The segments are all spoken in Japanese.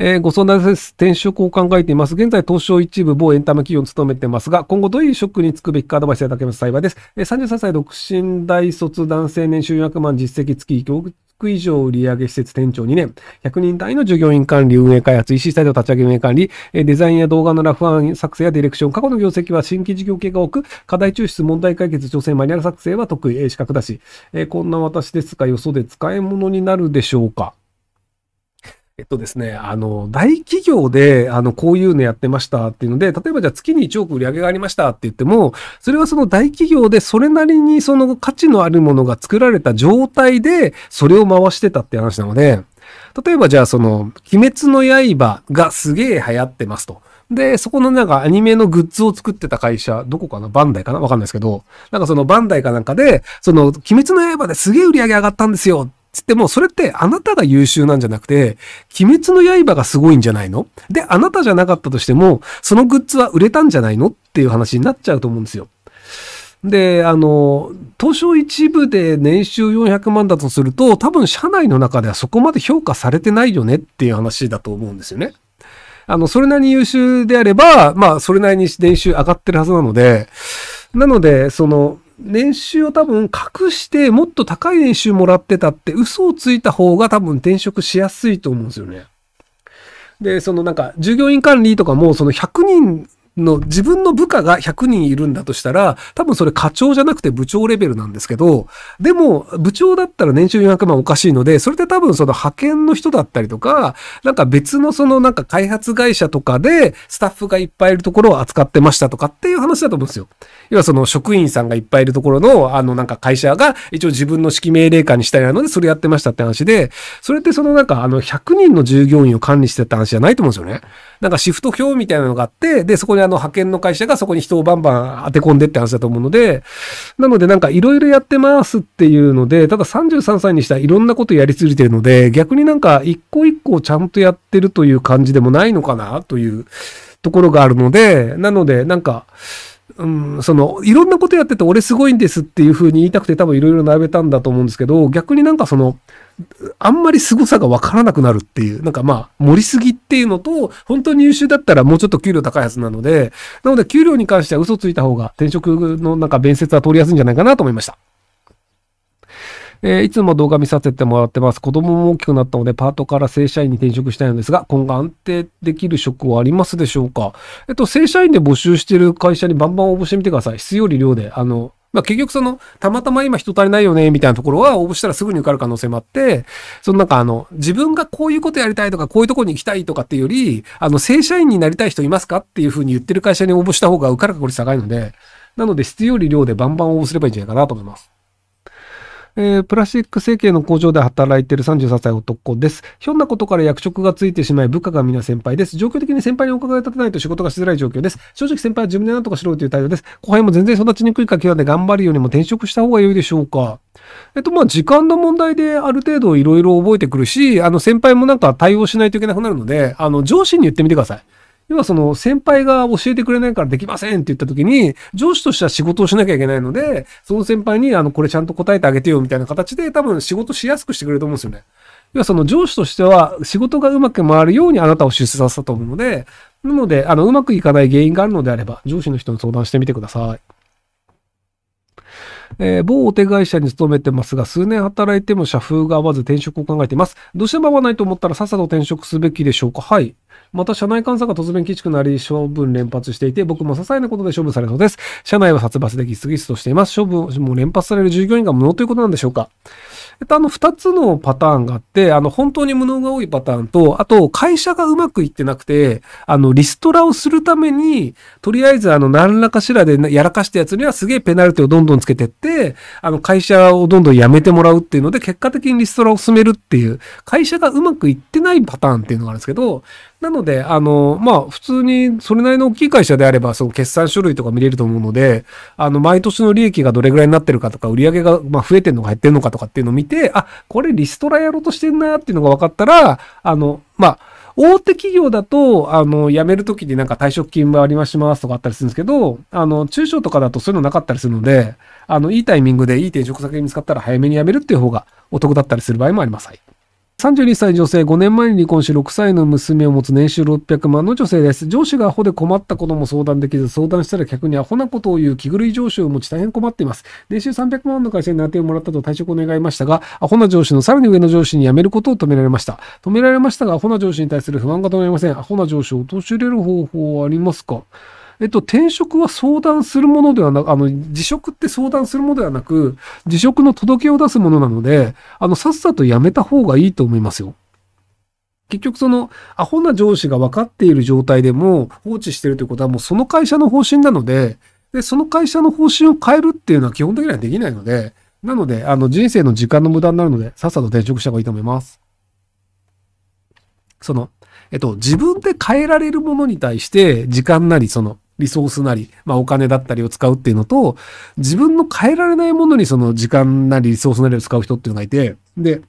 えー、ご相談です。転職を考えています。現在、東証一部某エンタメ企業に勤めてますが、今後どういう職に就くべきかアドバイスいただけます幸いです。えー、33歳独身大卒男性年収400万実績付き教育以上売上施設店長2年、100人単位の従業員管理、運営開発、EC サイト立ち上げ運営管理、デザインや動画のラフ案作成やディレクション、過去の業績は新規事業系が多く、課題抽出、問題解決、調整、マニュアル作成は得意、資格だし、えー、こんな私ですがよそで使い物になるでしょうかえっとですね、あの、大企業で、あの、こういうのやってましたっていうので、例えばじゃあ月に1億売り上げがありましたって言っても、それはその大企業でそれなりにその価値のあるものが作られた状態で、それを回してたって話なので、例えばじゃあその、鬼滅の刃がすげえ流行ってますと。で、そこのなんかアニメのグッズを作ってた会社、どこかなバンダイかなわかんないですけど、なんかそのバンダイかなんかで、その、鬼滅の刃ですげえ売り上げ上がったんですよつっても、それってあなたが優秀なんじゃなくて、鬼滅の刃がすごいんじゃないので、あなたじゃなかったとしても、そのグッズは売れたんじゃないのっていう話になっちゃうと思うんですよ。で、あの、東証一部で年収400万だとすると、多分社内の中ではそこまで評価されてないよねっていう話だと思うんですよね。あの、それなりに優秀であれば、まあ、それなりに年収上がってるはずなので、なので、その、年収を多分隠してもっと高い年収もらってたって嘘をついた方が多分転職しやすいと思うんですよね。で、そのなんか従業員管理とかもその100人の自分の部下が100人いるんだとしたら、多分それ課長じゃなくて部長レベルなんですけど、でも部長だったら年収400万おかしいので、それで多分その派遣の人だったりとか、なんか別のそのなんか開発会社とかでスタッフがいっぱいいるところを扱ってましたとかっていう話だと思うんですよ。要はその職員さんがいっぱいいるところの、あのなんか会社が一応自分の指揮命令下にしたりなので、それやってましたって話で、それってそのなんかあの100人の従業員を管理してた話じゃないと思うんですよね。なんかシフト表みたいなのがあって、で、そこにの派遣の会社がそこに人をバンバン当て込んでって話だと思うので、なのでなんかいろいろやってますっていうので、ただ33歳にしたらいろんなことやり続けてるので、逆になんか一個一個ちゃんとやってるという感じでもないのかなというところがあるので、なのでなんか、うん、その、いろんなことやってて俺すごいんですっていう風に言いたくて多分いろいろ並べたんだと思うんですけど、逆になんかその、あんまり凄さがわからなくなるっていう、なんかまあ、盛りすぎっていうのと、本当に優秀だったらもうちょっと給料高いはずなので、なので給料に関しては嘘ついた方が転職のなんか面接は通りやすいんじゃないかなと思いました。えー、いつも動画見させてもらってます。子供も大きくなったので、パートから正社員に転職したいのですが、今後安定できる職はありますでしょうかえっと、正社員で募集している会社にバンバン応募してみてください。質より量で、あの、まあ結局その、たまたま今人足りないよね、みたいなところは応募したらすぐに受かる可能性もあって、そのなんかあの、自分がこういうことやりたいとか、こういうとこに行きたいとかっていうより、あの、正社員になりたい人いますかっていうふうに言ってる会社に応募した方が受かる確率高いので、なので質より量でバンバン応募すればいいんじゃないかなと思います。えー、プラスチック成形の工場で働いている33歳男です。ひょんなことから役職がついてしまい、部下が皆先輩です。状況的に先輩にお伺い立てないと仕事がしづらい状況です。正直先輩は自分で何とかしろという態度です。後輩も全然育ちにくい環境で頑張るよりも転職した方が良いでしょうか。えっと、まあ、時間の問題である程度いろいろ覚えてくるし、あの、先輩もなんか対応しないといけなくなるので、あの、上司に言ってみてください。要はその先輩が教えてくれないからできませんって言った時に、上司としては仕事をしなきゃいけないので、その先輩にあの、これちゃんと答えてあげてよみたいな形で多分仕事しやすくしてくれると思うんですよね。要はその上司としては仕事がうまく回るようにあなたを出世させたと思うので、なので、あの、うまくいかない原因があるのであれば、上司の人に相談してみてください。えー、某大手会社に勤めてますが、数年働いても社風が合わず転職を考えています。どうしても合わないと思ったらさっさと転職すべきでしょうかはい。また、社内監査が突然きちくなり、処分連発していて、僕も些細なことで処分されそうです。社内は殺伐でギスギスとしています。処分も連発される従業員が無能ということなんでしょうかえっと、あの、二つのパターンがあって、あの、本当に無能が多いパターンと、あと、会社がうまくいってなくて、あの、リストラをするために、とりあえず、あの、何らかしらでやらかしたやつにはすげえペナルティをどんどんつけてって、あの、会社をどんどん辞めてもらうっていうので、結果的にリストラを進めるっていう、会社がうまくいってないパターンっていうのがあるんですけど、なので、あの、まあ、普通に、それなりの大きい会社であれば、その決算書類とか見れると思うので、あの、毎年の利益がどれぐらいになってるかとか、売上が、まあ、増えてんのか減ってんのかとかっていうのを見て、あ、これリストラやろうとしてんなっていうのが分かったら、あの、まあ、大手企業だと、あの、辞めるときになんか退職金もありましますとかあったりするんですけど、あの、中小とかだとそういうのなかったりするので、あの、いいタイミングでいい転職先見つかったら早めに辞めるっていう方がお得だったりする場合もあります。はい32歳女性、5年前に離婚し6歳の娘を持つ年収600万の女性です。上司がアホで困ったことも相談できず、相談したら客にアホなことを言う気狂い上司を持ち大変困っています。年収300万の会社に内定をもらったと退職を願いましたが、アホな上司のさらに上の上司に辞めることを止められました。止められましたが、アホな上司に対する不安が止まりません。アホな上司を陥れる方法はありますかえっと、転職は相談するものではなく、あの、辞職って相談するものではなく、辞職の届けを出すものなので、あの、さっさと辞めた方がいいと思いますよ。結局そのアホな上司が分かっている状態でも放置してるということはもうその会社の方針なので、で、その会社の方針を変えるっていうのは基本的にはできないので、なので、あの人生の時間の無駄になるので、さっさと転職した方がいいと思います。その、えっと、自分で変えられるものに対して、時間なり、その、リソースなり、まあお金だったりを使うっていうのと、自分の変えられないものにその時間なりリソースなりを使う人っていうのがいて、で、例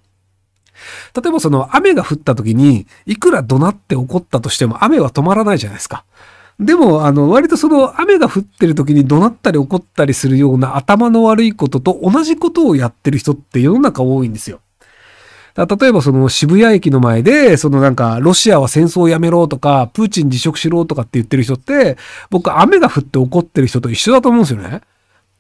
えばその雨が降った時に、いくら怒鳴って怒ったとしても雨は止まらないじゃないですか。でも、あの、割とその雨が降ってる時に怒鳴ったり怒ったりするような頭の悪いことと同じことをやってる人って世の中多いんですよ。例えばその渋谷駅の前で、そのなんか、ロシアは戦争をやめろとか、プーチン辞職しろとかって言ってる人って、僕雨が降って怒ってる人と一緒だと思うんですよね。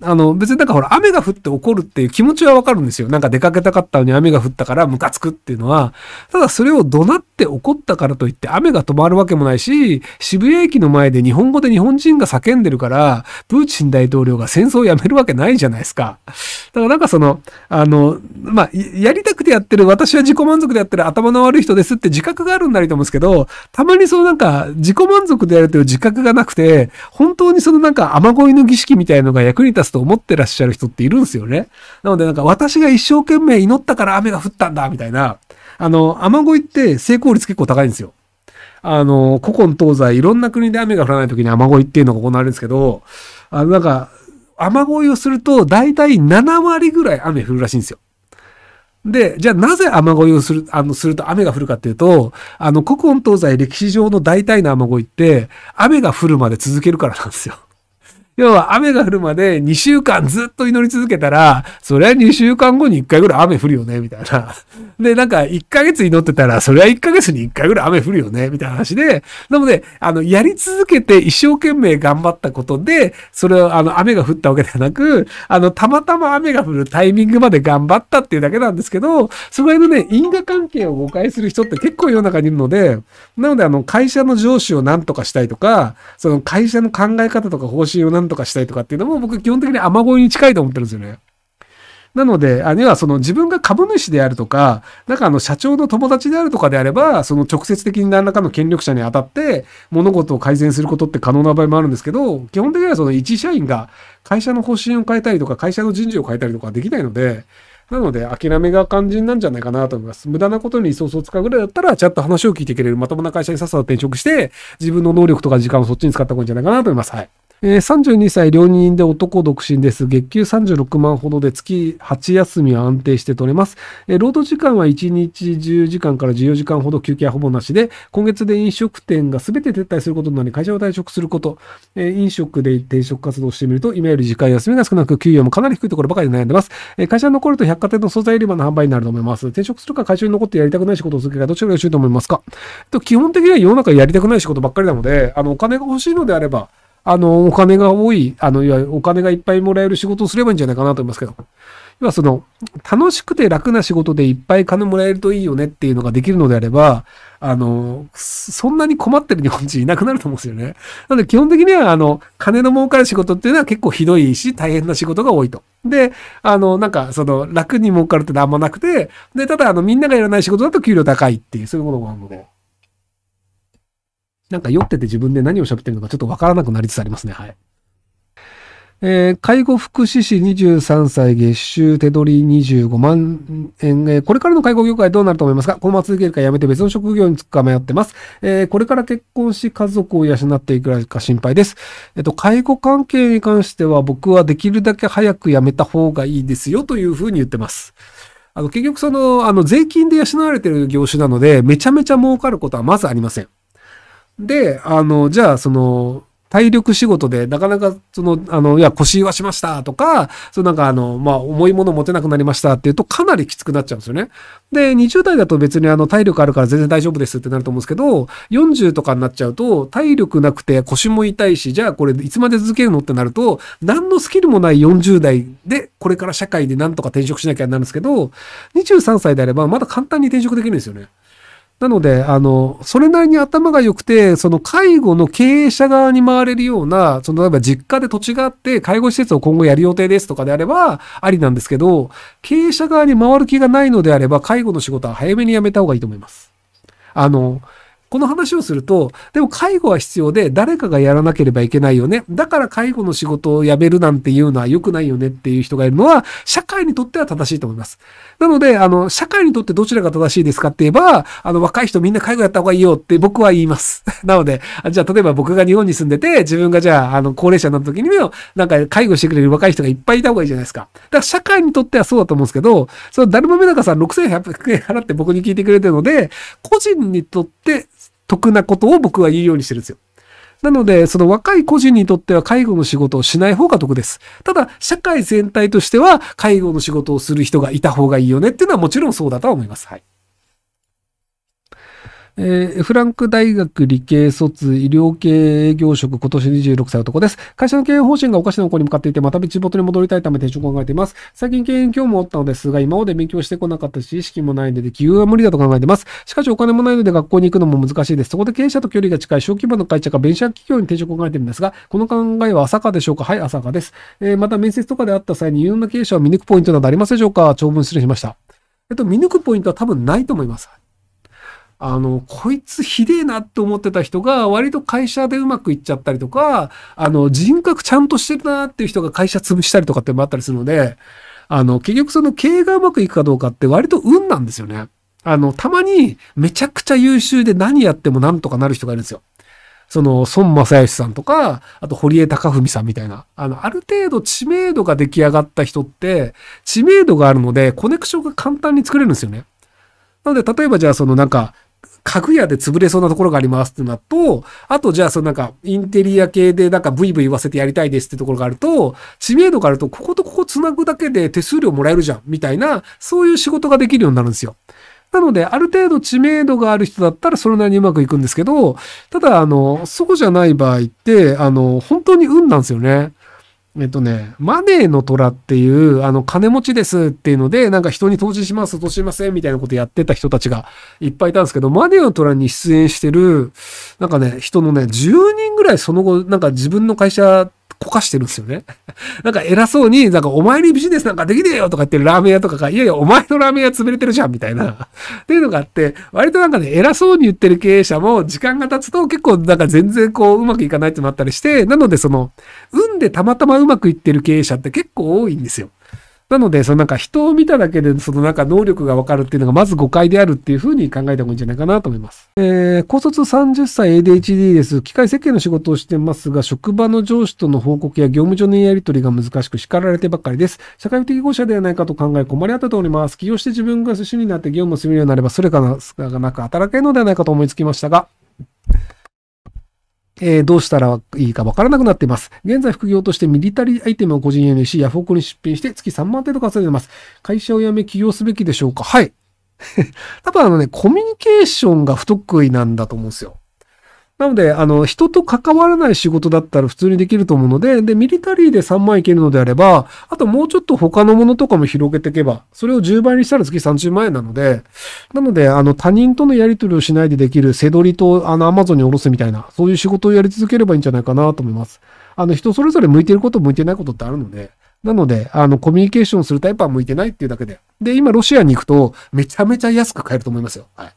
あの、別になんかほら、雨が降って怒るっていう気持ちはわかるんですよ。なんか出かけたかったのに雨が降ったからムカつくっていうのは。ただそれを怒鳴っって怒ったからといって雨が止まるわけもないし、渋谷駅の前で日本語で日本人が叫んでるから、プーチン大統領が戦争をやめるわけないじゃないですか。だからなんかその、あの、まあ、やりたくてやってる、私は自己満足でやってる頭の悪い人ですって自覚があるんだりと思うんですけど、たまにそのなんか自己満足でやるという自覚がなくて、本当にそのなんか雨乞いの儀式みたいのが役に立つと思ってらっしゃる人っているんですよね。なのでなんか私が一生懸命祈ったから雨が降ったんだ、みたいな。あの、雨乞いって成功率結構高いんですよ。あの、古今東西、いろんな国で雨が降らない時に雨乞いっていうのが行われるんですけど、あの、なんか、雨乞いをすると、大体7割ぐらい雨降るらしいんですよ。で、じゃあなぜ雨乞いをする、あの、すると雨が降るかっていうと、あの、古今東西歴史上の大体の雨乞いって、雨が降るまで続けるからなんですよ。要は雨が降るまで2週間ずっと祈り続けたら、そりゃ2週間後に1回ぐらい雨降るよね、みたいな。で、なんか1ヶ月祈ってたら、そりゃ1ヶ月に1回ぐらい雨降るよね、みたいな話で、なので、あの、やり続けて一生懸命頑張ったことで、それはあの、雨が降ったわけではなく、あの、たまたま雨が降るタイミングまで頑張ったっていうだけなんですけど、それのね、因果関係を誤解する人って結構世の中にいるので、なのであの、会社の上司を何とかしたいとか、その会社の考え方とか方針を何とかしたいとかっていうのも僕基本的に雨乞いに近いと思ってるんですよね。なので、あるいはその自分が株主であるとか、なんかあの社長の友達であるとかであれば、その直接的に何らかの権力者に当たって物事を改善することって可能な場合もあるんですけど、基本的にはその一社員が会社の方針を変えたりとか、会社の人事を変えたりとかできないので、なので、諦めが肝心なんじゃないかなと思います。無駄なことにソースを使うぐらいだったら、ちゃんと話を聞いてくれる、まともな会社にさっさと転職して、自分の能力とか時間をそっちに使った方がいいんじゃないかなと思います。はい。えー、32歳、両人で男独身です。月給36万ほどで月8休みは安定して取れます。えー、労働時間は1日10時間から14時間ほど休憩はほぼなしで、今月で飲食店が全て撤退することになり、会社を退職すること、えー、飲食で転職活動してみると、今より時間休みが少なく、給与もかなり低いところばかりで悩んでます。えー、会社に残ると百貨店の素材売り場の販売になると思います。転職するか会社に残ってやりたくない仕事をするか、どちらがよろしいと思いますかと基本的には世の中やりたくない仕事ばっかりなので、あの、お金が欲しいのであれば、あの、お金が多い、あの、いわゆるお金がいっぱいもらえる仕事をすればいいんじゃないかなと思いますけど。要はその、楽しくて楽な仕事でいっぱい金もらえるといいよねっていうのができるのであれば、あの、そんなに困ってる日本人いなくなると思うんですよね。なので基本的には、あの、金の儲かる仕事っていうのは結構ひどいし、大変な仕事が多いと。で、あの、なんか、その、楽に儲かるってのはあんまなくて、で、ただ、あの、みんながやらない仕事だと給料高いっていう、そういうものがあるので。なんか酔ってて自分で何を喋ってるのかちょっとわからなくなりつつありますね。はい。えー、介護福祉士23歳月収手取り25万円、えー、これからの介護業界どうなると思いますかこのまま続けるかやめて別の職業に就くか迷ってます。えー、これから結婚し家族を養っていくか心配です。えっ、と、介護関係に関しては僕はできるだけ早く辞めた方がいいですよというふうに言ってます。あの、結局その、あの、税金で養われている業種なので、めちゃめちゃ儲かることはまずありません。で、あの、じゃあ、その、体力仕事で、なかなか、その、あの、いや、腰はしましたとか、そのなんか、あの、まあ、重いもの持てなくなりましたっていうと、かなりきつくなっちゃうんですよね。で、20代だと別にあの、体力あるから全然大丈夫ですってなると思うんですけど、40とかになっちゃうと、体力なくて腰も痛いし、じゃあこれいつまで続けるのってなると、何のスキルもない40代で、これから社会で何とか転職しなきゃなるんですけど、23歳であれば、まだ簡単に転職できるんですよね。なので、あの、それなりに頭が良くて、その介護の経営者側に回れるような、その例えば実家で土地があって、介護施設を今後やる予定ですとかであれば、ありなんですけど、経営者側に回る気がないのであれば、介護の仕事は早めにやめた方がいいと思います。あの、この話をすると、でも介護は必要で誰かがやらなければいけないよね。だから介護の仕事を辞めるなんていうのは良くないよねっていう人がいるのは、社会にとっては正しいと思います。なので、あの、社会にとってどちらが正しいですかって言えば、あの、若い人みんな介護やった方がいいよって僕は言います。なので、じゃあ例えば僕が日本に住んでて、自分がじゃあ、あの、高齢者になった時にも、なんか介護してくれる若い人がいっぱいいた方がいいじゃないですか。だから社会にとってはそうだと思うんですけど、その誰もめなかさん6800円払って僕に聞いてくれてるので、個人にとって得なことを僕は言うようにしてるんですよ。なので、その若い個人にとっては介護の仕事をしない方が得です。ただ、社会全体としては介護の仕事をする人がいた方がいいよねっていうのはもちろんそうだとは思います。はい。えー、フランク大学理系卒医療系営業職今年26歳男です。会社の経営方針がおかしな方向に向かっていて、また地元に戻りたいため転職を考えています。最近経営に興味を持ったのですが、今まで勉強してこなかったし、意識もないので、起業は無理だと考えています。しかしお金もないので学校に行くのも難しいです。そこで経営者と距離が近い小規模の会社かベンチャー企業に転職を考えているんですが、この考えは浅かでしょうかはい、浅かです。えー、また面接とかであった際に有能な経営者を見抜くポイントなどありますでしょうか長文失礼しました。えっと、見抜くポイントは多分ないと思います。あの、こいつひでえなって思ってた人が、割と会社でうまくいっちゃったりとか、あの、人格ちゃんとしてるなっていう人が会社潰したりとかってもあったりするので、あの、結局その経営がうまくいくかどうかって割と運なんですよね。あの、たまにめちゃくちゃ優秀で何やってもなんとかなる人がいるんですよ。その、孫正義さんとか、あと堀江貴文さんみたいな、あの、ある程度知名度が出来上がった人って、知名度があるので、コネクションが簡単に作れるんですよね。なので、例えばじゃあ、そのなんか、家具屋で潰れそうなところがありますってなると、あとじゃあそのなんかインテリア系でなんかブイブイ言わせてやりたいですってところがあると、知名度があるとこことここ繋ぐだけで手数料もらえるじゃんみたいな、そういう仕事ができるようになるんですよ。なので、ある程度知名度がある人だったらそれなりにうまくいくんですけど、ただ、あの、そうじゃない場合って、あの、本当に運なんですよね。えっとね、マネーの虎っていう、あの、金持ちですっていうので、なんか人に投資します、投資しませんみたいなことやってた人たちがいっぱいいたんですけど、マネーの虎に出演してる、なんかね、人のね、10人ぐらいその後、なんか自分の会社こかしてるんですよね。なんか偉そうに、なんかお前にビジネスなんかできねえよとか言ってるラーメン屋とかが、いやいや、お前のラーメン屋潰れてるじゃんみたいな。っていうのがあって、割となんかね、偉そうに言ってる経営者も時間が経つと結構なんか全然こううまくいかないってなったりして、なのでその、運でたまたまうまくいってる経営者って結構多いんですよ。なので、そのなんか人を見ただけで、そのなんか能力がわかるっていうのがまず誤解であるっていうふうに考えた方がいいんじゃないかなと思います。えー、高卒30歳 ADHD です。機械設計の仕事をしてますが、職場の上司との報告や業務上のやり取りが難しく叱られてばっかりです。社会的合者ではないかと考え困り合ったとおります。起業して自分が主になって業務をするようになれば、それかな、がなく働けるのではないかと思いつきましたが、えー、どうしたらいいかわからなくなっています。現在副業としてミリタリーアイテムを個人にし、ヤフォークに出品して月3万程度稼いでます。会社を辞め起業すべきでしょうかはい。多分あのね、コミュニケーションが不得意なんだと思うんですよ。なので、あの、人と関わらない仕事だったら普通にできると思うので、で、ミリタリーで3万いけるのであれば、あともうちょっと他のものとかも広げていけば、それを10倍にしたら月30万円なので、なので、あの、他人とのやり取りをしないでできる、背取りと、あの、アマゾンにおろすみたいな、そういう仕事をやり続ければいいんじゃないかなと思います。あの、人それぞれ向いてること、向いてないことってあるので、なので、あの、コミュニケーションするタイプは向いてないっていうだけで。で、今、ロシアに行くと、めちゃめちゃ安く買えると思いますよ。はい。